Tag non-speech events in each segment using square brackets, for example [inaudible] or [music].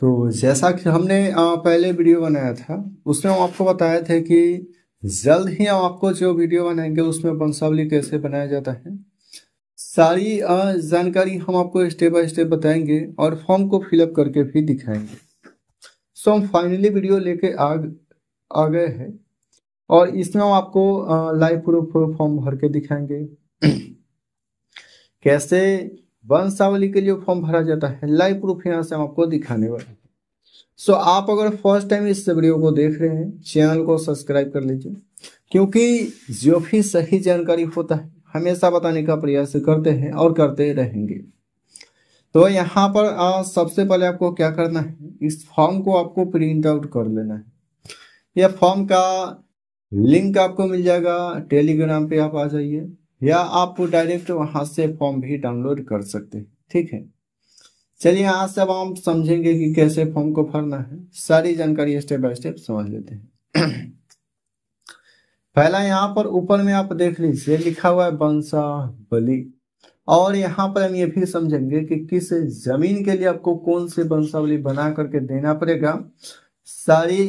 तो जैसा कि हमने पहले वीडियो बनाया था उसमें हम आपको बताए थे कि जल्द ही हम आपको जो वीडियो बनाएंगे उसमें वंशावली कैसे बनाया जाता है सारी जानकारी हम आपको स्टेप बाय स्टेप बताएंगे और फॉर्म को फिलअप करके भी दिखाएंगे सो हम फाइनली वीडियो लेके आ आ गए हैं और इसमें हम आपको लाइव प्रूफ फॉर्म भर के दिखाएंगे [clears throat] कैसे वंशावली के लिए फॉर्म भरा जाता है लाइव प्रूफ यहाँ से हम आपको दिखाने वाले हैं सो आप अगर फर्स्ट टाइम इस वीडियो को देख रहे हैं चैनल को सब्सक्राइब कर लीजिए क्योंकि जो भी सही जानकारी होता है हमेशा बताने का प्रयास करते हैं और करते रहेंगे तो यहाँ पर आ, सबसे पहले आपको क्या करना है इस फॉर्म को आपको प्रिंट आउट कर लेना है यह फॉर्म का लिंक आपको मिल जाएगा टेलीग्राम पे आप आ जाइए या आप डायरेक्ट वहां से फॉर्म भी डाउनलोड कर सकते हैं ठीक है चलिए आज से अब हम समझेंगे कि कैसे फॉर्म को भरना है सारी जानकारी स्टेप बाय स्टेप समझ लेते हैं [clears throat] पहला यहाँ पर ऊपर में आप देख लीजिए लिखा हुआ है बंसा बली और यहाँ पर हम ये भी समझेंगे कि किस जमीन के लिए आपको कौन से वंशावली बना करके देना पड़ेगा सारी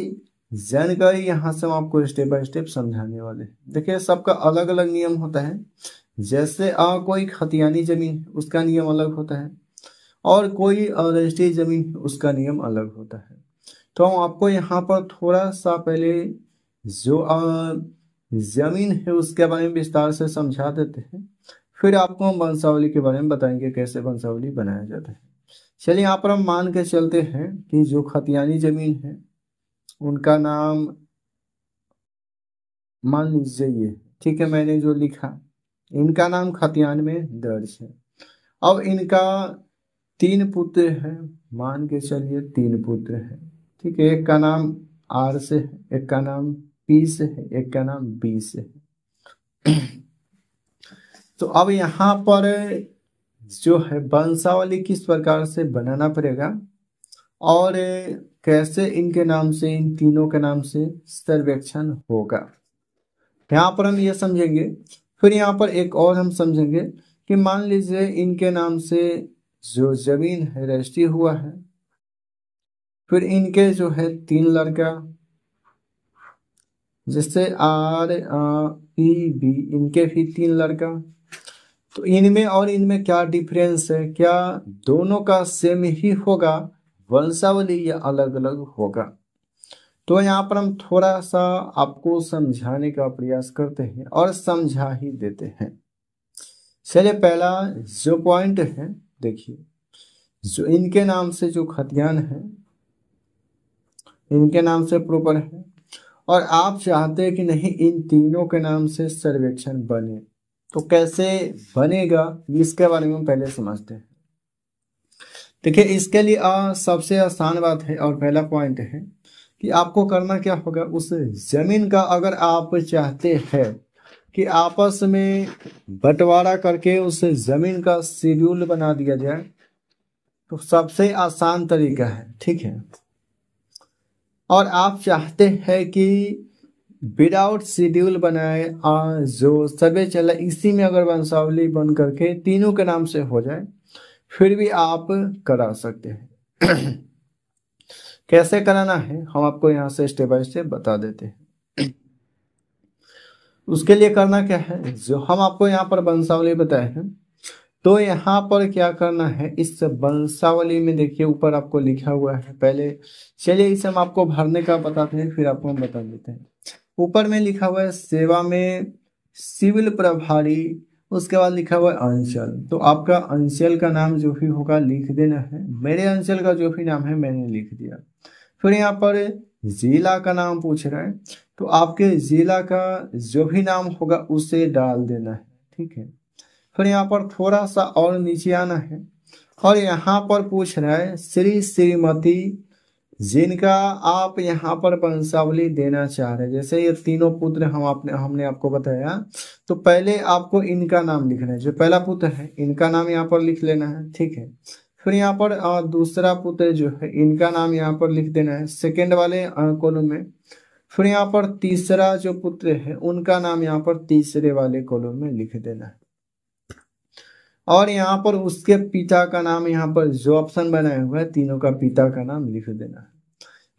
जानकारी यहाँ से हम आपको स्टेप बाय स्टेप समझाने वाले देखिए सबका अलग अलग नियम होता है जैसे आ, कोई खतियानी जमीन उसका नियम अलग होता है और कोई रजिस्ट्री जमीन उसका नियम अलग होता है तो हम आपको यहाँ पर थोड़ा सा पहले जो आ, जमीन है उसके बारे में विस्तार से समझा देते हैं फिर आपको हम वंशावली के बारे में बताएंगे कैसे वंशावली बनाया जाता है चलिए यहाँ पर हम मान के चलते हैं कि जो खतियानी जमीन है उनका नाम मान लीजिए ये ठीक है मैंने जो लिखा इनका नाम खतियान में दर्ज है अब इनका तीन पुत्र है मान के चलिए तीन पुत्र है ठीक है एक का नाम आर से है एक का नाम पी से है एक का नाम बी से है तो अब यहाँ पर जो है वंशावली किस प्रकार से बनाना पड़ेगा और कैसे इनके नाम से इन तीनों के नाम से सर्वेक्षण होगा यहाँ पर हम ये समझेंगे फिर यहाँ पर एक और हम समझेंगे कि मान लीजिए इनके नाम से जो जमीन है रजिस्ट्री हुआ है फिर इनके जो है तीन लड़का जैसे आर ई बी इनके भी तीन लड़का तो इनमें और इनमें क्या डिफरेंस है क्या दोनों का सेम ही होगा वंशावली ये अलग अलग होगा तो यहाँ पर हम थोड़ा सा आपको समझाने का प्रयास करते हैं और समझा ही देते हैं चलिए पहला जो पॉइंट है देखिए जो इनके नाम से जो खतियान है इनके नाम से प्रॉपर है और आप चाहते हैं कि नहीं इन तीनों के नाम से सर्वेक्षण बने तो कैसे बनेगा इसके बारे में हम पहले समझते हैं देखिए इसके लिए आ, सबसे आसान बात है और पहला पॉइंट है कि आपको करना क्या होगा उस जमीन का अगर आप चाहते हैं कि आपस में बंटवारा करके उस जमीन का शेड्यूल बना दिया जाए तो सबसे आसान तरीका है ठीक है और आप चाहते हैं कि विदाउट शेड्यूल बनाए और जो सर्वे चला इसी में अगर वंशावली बन करके तीनों के नाम से हो जाए फिर भी आप करा सकते हैं कैसे कराना है हम आपको यहाँ से स्टेप बाय स्टेप बता देते हैं उसके लिए करना क्या है जो हम आपको यहाँ पर वंशावली बताए हैं तो यहाँ पर क्या करना है इस वंशावली में देखिए ऊपर आपको लिखा हुआ है पहले चलिए इसे हम आपको भरने का बताते हैं फिर आपको हम बता देते हैं ऊपर में लिखा हुआ है सेवा में सिविल प्रभारी उसके बाद लिखा हुआ है अंशल तो आपका अंशल का नाम जो भी होगा लिख देना है मेरे अंशल का जो भी नाम है मैंने लिख दिया फिर यहाँ पर जिला का नाम पूछ रहा है तो आपके जिला का जो भी नाम होगा उसे डाल देना है ठीक है फिर यहाँ पर थोड़ा सा और नीचे आना है और यहाँ पर पूछ रहा है श्री श्रीमती जिनका आप यहाँ पर वंशावली देना चाह रहे हैं जैसे ये तीनों पुत्र हम आपने हमने आपको बताया तो पहले आपको इनका नाम लिखना है जो पहला पुत्र है इनका नाम यहाँ पर लिख लेना है ठीक है फिर यहाँ पर दूसरा पुत्र जो है इनका नाम यहाँ पर लिख देना है सेकेंड वाले कॉलम में फिर यहाँ पर तीसरा जो पुत्र है उनका नाम यहाँ पर तीसरे वाले कॉलम में लिख देना है और यहाँ पर उसके पिता का नाम यहाँ पर जो ऑप्शन बनाया हुआ है तीनों का पिता का नाम लिख देना है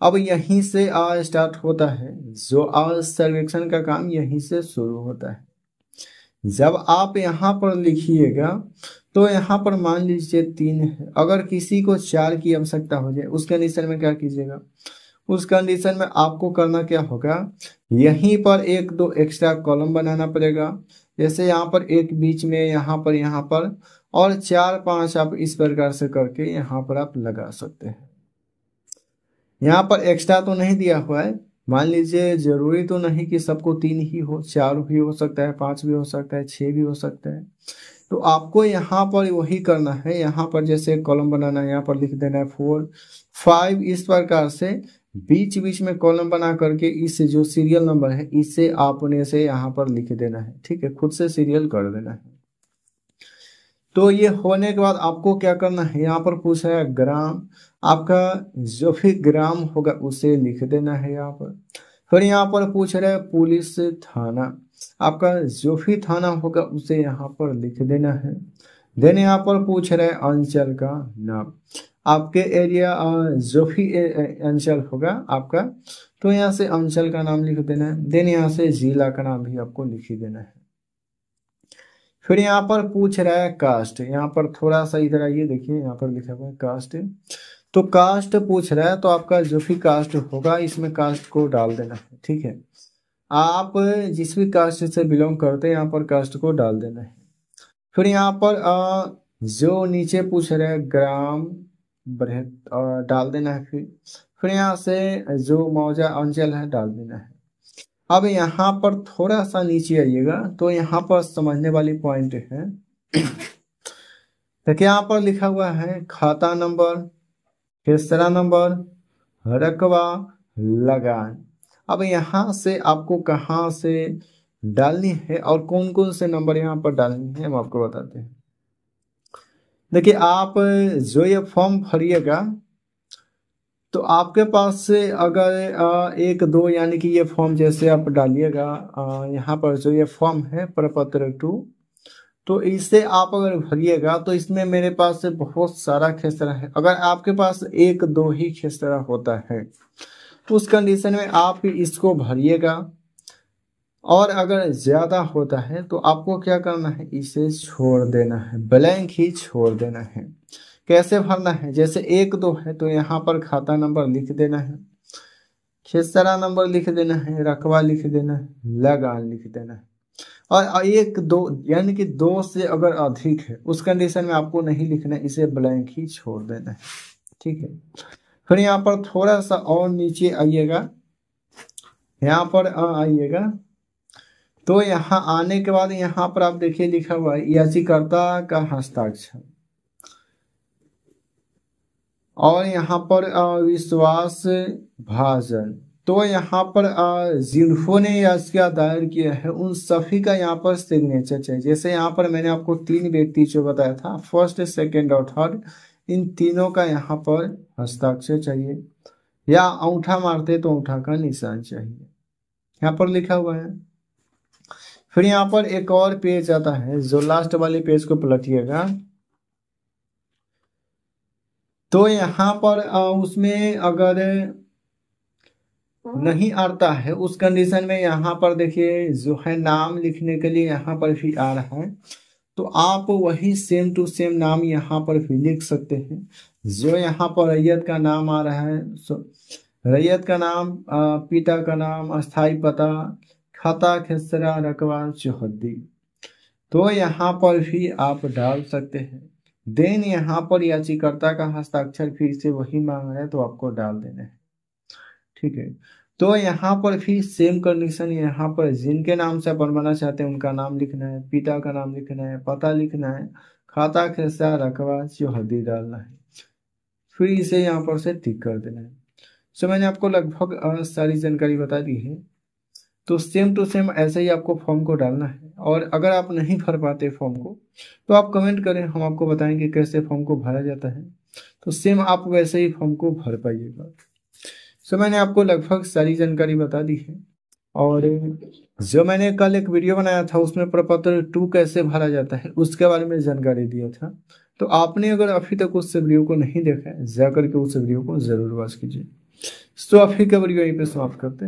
अब यहीं से आ स्टार्ट होता है जो आ सर्वेक्षण का काम यहीं से शुरू होता है जब आप यहाँ पर लिखिएगा तो यहाँ पर मान लीजिए तीन है अगर किसी को चार की आवश्यकता हो जाए उस कंडीशन में क्या कीजिएगा उस कंडीशन में आपको करना क्या होगा यहीं पर एक दो एक्स्ट्रा कॉलम बनाना पड़ेगा जैसे यहाँ पर एक बीच में यहाँ पर यहाँ पर और चार पांच आप इस प्रकार से करके यहाँ पर आप लगा सकते हैं यहाँ पर एक्स्ट्रा तो नहीं दिया हुआ है मान लीजिए जरूरी तो नहीं कि सबको तीन ही हो चार भी हो सकता है पांच भी हो सकता है छह भी हो सकता है तो आपको यहाँ पर वही करना है यहाँ पर जैसे कॉलम बनाना है यहाँ पर लिख देना है फोर फाइव इस प्रकार से बीच बीच में कॉलम बना करके इस जो सीरियल नंबर है इसे आपने से यहाँ पर लिख देना है ठीक है खुद से सीरियल कर देना है तो ये होने के बाद आपको क्या करना है यहाँ पर पूछा है ग्राम आपका जो भी ग्राम होगा उसे लिख देना है यहाँ पर फिर यहाँ पर पूछ रहे पुलिस थाना आपका जो भी थाना होगा उसे यहाँ पर लिख देना है देन यहाँ पर पूछ रहे अंचल का नाम आपके एरिया जो भी अंचल होगा आपका तो यहाँ से अंचल का नाम लिख देना है देन यहाँ से जिला का नाम भी आपको लिख ही देना है फिर यहाँ पर पूछ रहा है कास्ट यहाँ पर थोड़ा सा इधर आइए देखिए यहाँ पर लिखा हुआ है कास्ट तो कास्ट पूछ रहा है तो आपका जो भी कास्ट होगा इसमें कास्ट को डाल देना है ठीक है आप जिस भी कास्ट से बिलोंग करते हैं यहाँ पर कास्ट को डाल देना है फिर यहाँ पर जो नीचे पूछ रहा है ग्राम बढ़े और डाल देना है फिर फिर यहाँ से जो मौजा अंचल है डाल देना है अब यहाँ पर थोड़ा सा नीचे आइएगा तो यहाँ पर समझने वाली पॉइंट है देखिए यहाँ पर लिखा हुआ है खाता नंबर तीसरा नंबर रकबा लगान अब यहाँ से आपको कहाँ से डालनी है और कौन कौन से नंबर यहाँ पर डालनी है हम आपको बताते हैं देखिए आप जो ये फॉर्म भरिएगा तो आपके पास से अगर एक दो यानी कि ये फॉर्म जैसे आप डालिएगा यहाँ पर जो ये फॉर्म है प्रपत्र टू तो इसे आप अगर भरिएगा तो इसमें मेरे पास से बहुत सारा खेसरा है अगर आपके पास एक दो ही खेसरा होता है तो उस कंडीशन में आप इसको भरिएगा और अगर ज़्यादा होता है तो आपको क्या करना है इसे छोड़ देना है ब्लैंक ही छोड़ देना है कैसे भरना है जैसे एक दो है तो यहाँ पर खाता नंबर लिख देना है खेसरा नंबर लिख देना है रकबा लिख देना है लगान लिख देना है और एक दो यानी कि दो से अगर अधिक है उस कंडीशन में आपको नहीं लिखना इसे ब्लैंक ही छोड़ देना है ठीक है फिर यहाँ पर थोड़ा सा और नीचे आइएगा यहाँ पर आइएगा तो यहाँ आने के बाद यहाँ पर आप देखिए लिखा हुआ है याचिकर्ता का हस्ताक्षर और यहाँ पर विश्वास भाजन तो यहाँ पर जिन्हों ने याचिका दायर किया है उन सभी का यहाँ पर सिग्नेचर चाहिए जैसे यहाँ पर मैंने आपको तीन व्यक्ति जो बताया था फर्स्ट सेकंड और थर्ड इन तीनों का यहाँ पर हस्ताक्षर चाहिए या अंगूठा मारते तो अंगूठा का निशान चाहिए यहाँ पर लिखा हुआ है फिर यहाँ पर एक और पेज आता है जो लास्ट वाले पेज को पलटिएगा तो यहाँ पर उसमें अगर नहीं आता है उस कंडीशन में यहाँ पर देखिए जो है नाम लिखने के लिए यहाँ पर भी आ रहा है तो आप वही सेम टू सेम नाम यहाँ पर भी लिख सकते हैं जो यहाँ पर रैयत का नाम आ रहा है रैयत का नाम पिता का नाम अस्थाई पता खाता खसरा रकवा चौहदी तो यहाँ पर भी आप डाल सकते हैं देन यहाँ पर याचिकर्ता का हस्ताक्षर फिर से वही मांग रहे हैं तो आपको डाल देना है ठीक है तो यहाँ पर फिर सेम कंडीशन यहाँ पर जिनके नाम से बनवाना चाहते हैं उनका नाम लिखना है पिता का नाम लिखना है पता लिखना है खाता खेसा रकवा चौहदी डालना है फिर इसे यहाँ पर से टिक कर देना है सो तो मैंने आपको लगभग सारी जानकारी बता दी है तो सेम टू सेम ऐसे ही आपको फॉर्म को डालना है और अगर आप नहीं भर पाते फॉर्म को तो आप कमेंट करें हम आपको बताएंगे कैसे फॉर्म को भरा जाता है तो सेम आप वैसे ही फॉर्म को भर पाइएगा सो so, मैंने आपको लगभग सारी जानकारी बता दी है और जो मैंने कल एक वीडियो बनाया था उसमें प्रपत्र टू कैसे भरा जाता है उसके बारे में जानकारी दिया था तो आपने अगर अभी तक उस वीडियो को नहीं देखा है जाकर के उस वीडियो को जरूर वॉच कीजिए तो अभी का वीडियो यहीं पे समाप्त करते हैं